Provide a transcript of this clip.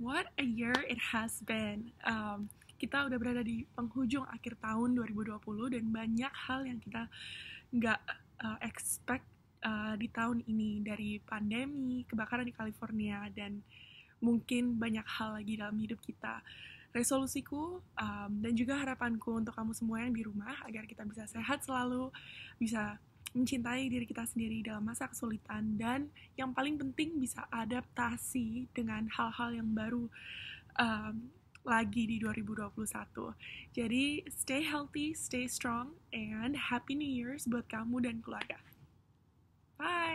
what a year it has been. Um, kita udah berada di penghujung akhir tahun 2020 dan banyak hal yang kita nggak uh, expect uh, di tahun ini dari pandemi, kebakaran di California dan mungkin banyak hal lagi dalam hidup kita. Resolusiku um, dan juga harapanku untuk kamu semua yang di rumah agar kita bisa sehat selalu, bisa mencintai diri kita sendiri dalam masa kesulitan dan yang paling penting bisa adaptasi dengan hal-hal yang baru um, lagi di 2021. Jadi stay healthy, stay strong, and happy new years buat kamu dan keluarga. Bye.